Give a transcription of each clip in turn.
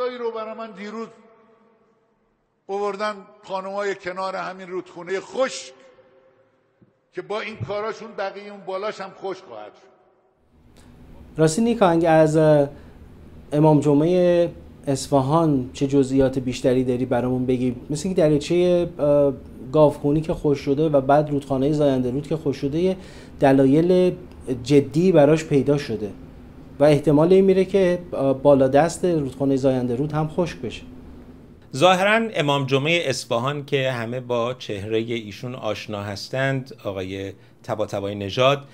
عکسایی رو برای من دیروز اووردن خانمای کنار همین رودخونه خشک که با این کاراشون بقیه اون بالاش هم خوش خواهد شد راستی نیکانگ از امام جمعه اصفهان چه جزئیات بیشتری داری برامون بگی مثل که دریچه گاوخونی که خوش شده و بعد رودخانه زاینده رود که خوش شده دلایل جدی براش پیدا شده و احتمال این میره که بالا دست رودخانه زاینده رود هم خشک بشه ظاهرا امام جمعه اصفهان که همه با چهره ایشون آشنا هستند آقای تباتبای نژاد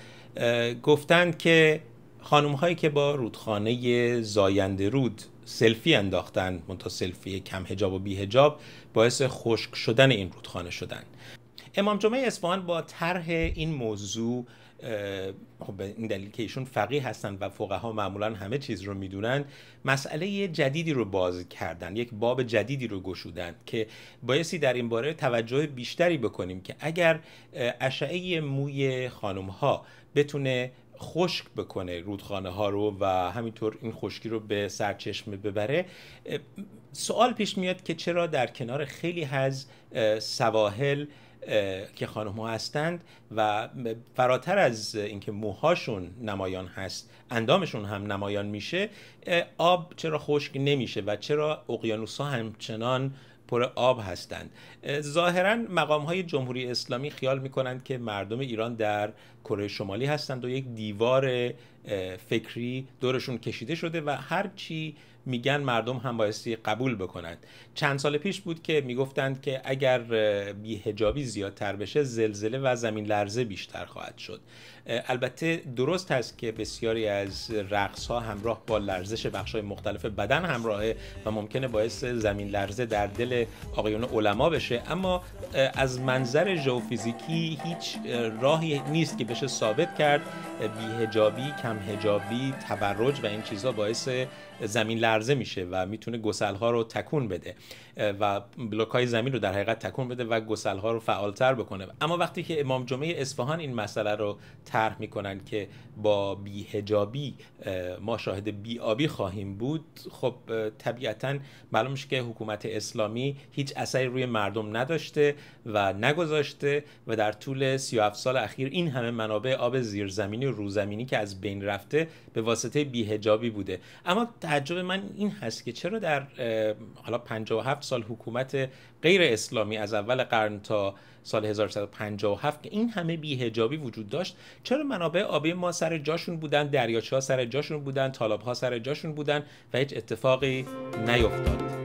گفتند که خانم که با رودخانه زاینده رود سلفی انداختن منتها سلفی کم هجاب و بی باعث خشک شدن این رودخانه شدند. امام جمعه اصفهان با طرح این موضوع خب به این دلیل که ایشون فقیه هستن و فقها معمولا همه چیز رو میدونن مسئله جدیدی رو باز کردن یک باب جدیدی رو گشودن که بایستی در این باره توجه بیشتری بکنیم که اگر اشعه موی خانم ها بتونه خشک بکنه رودخانه ها رو و همینطور این خشکی رو به سرچشمه ببره سوال پیش میاد که چرا در کنار خیلی از سواحل که خانم ها هستند و فراتر از اینکه موهاشون نمایان هست اندامشون هم نمایان میشه آب چرا خشک نمیشه و چرا اقیانوس ها همچنان پر آب هستند ظاهرا مقام های جمهوری اسلامی خیال میکنند که مردم ایران در کره شمالی هستند و یک دیوار فکری دورشون کشیده شده و هر چی میگن مردم هم بایستی قبول بکنند چند سال پیش بود که میگفتند که اگر بیهجابی زیادتر بشه زلزله و زمین لرزه بیشتر خواهد شد البته درست هست که بسیاری از رقص ها همراه با لرزش بخش های مختلف بدن همراهه و ممکنه باعث زمین لرزه در دل آقایون علما بشه اما از منظر ژئوفیزیکی هیچ راهی نیست که بشه ثابت کرد بیهجابی کم هجابی تبرج و این چیزها باعث زمین لرزه میشه و میتونه گسلها رو تکون بده و بلوک های زمین رو در حقیقت تکون بده و گسلها رو فعالتر بکنه اما وقتی که امام جمعه اصفهان این مسئله رو طرح میکنن که با بیهجابی ما شاهد بیابی خواهیم بود خب طبیعتا معلوم که حکومت اسلامی هیچ اثری روی مردم نداشته و نگذاشته و در طول 37 سال اخیر این همه منابع آب زیرزمینی و روزمینی که از بین رفته به واسطه بیهجابی بوده اما تعجب من این هست که چرا در حالا 57 سال حکومت غیر اسلامی از اول قرن تا سال 1157 که این همه بیهجابی وجود داشت چرا منابع آبی ما سر جاشون بودن دریاچه ها سر جاشون بودن طالب ها سر جاشون بودن و هیچ اتفاقی نیفتاد